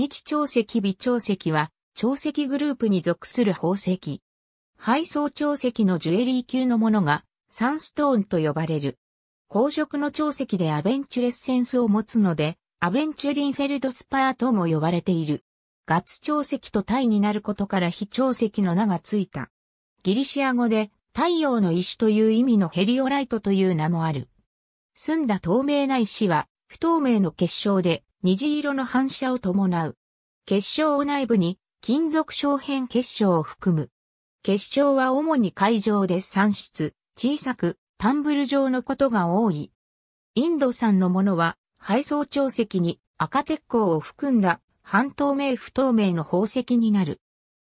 日朝石微朝石は、朝石グループに属する宝石。配送朝石のジュエリー級のものが、サンストーンと呼ばれる。公職の朝石でアベンチュレッセンスを持つので、アベンチュリンフェルドスパーとも呼ばれている。ガツ朝石とタイになることから非朝石の名がついた。ギリシア語で太陽の石という意味のヘリオライトという名もある。澄んだ透明な石は不透明の結晶で虹色の反射を伴う。結晶を内部に金属小片結晶を含む。結晶は主に海上で産出、小さく、タンブル状のことが多い。インド産のものは、配送長石に赤鉄鋼を含んだ半透明不透明の宝石になる。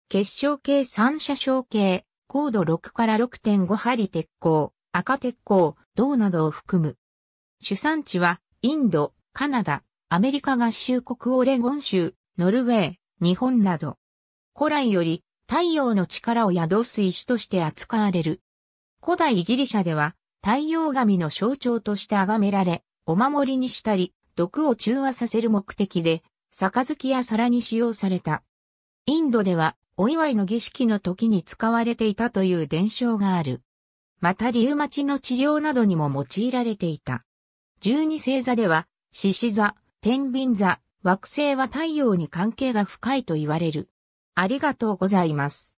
結晶系三射小系、高度6から6.5針鉄鋼、赤鉄鋼、銅などを含む。主産地は、インド、カナダ、アメリカ合衆国オレゴン州、ノルウェー、日本など。古来より太陽の力を宿す石として扱われる。古代ギリシャでは太陽神の象徴として崇められ、お守りにしたり、毒を中和させる目的で、杯や皿に使用された。インドでは、お祝いの儀式の時に使われていたという伝承がある。またリウマチの治療などにも用いられていた。十二星座では、獅子座、天秤座、惑星は太陽に関係が深いと言われる。ありがとうございます。